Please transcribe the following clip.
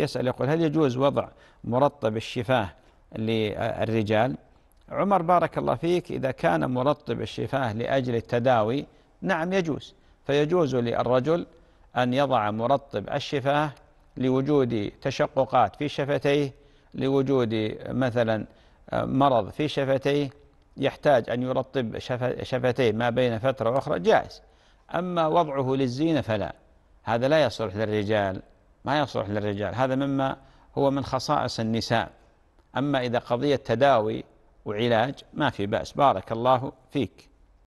يسأل يقول هل يجوز وضع مرطب الشفاه للرجال عمر بارك الله فيك إذا كان مرطب الشفاه لأجل التداوي نعم يجوز فيجوز للرجل أن يضع مرطب الشفاه لوجود تشققات في شفتيه لوجود مثلا مرض في شفتيه يحتاج أن يرطب شفتيه ما بين فترة أخرى جائز أما وضعه للزينة فلا هذا لا يصلح للرجال ما يصلح للرجال هذا مما هو من خصائص النساء أما إذا قضية تداوي وعلاج ما في بأس بارك الله فيك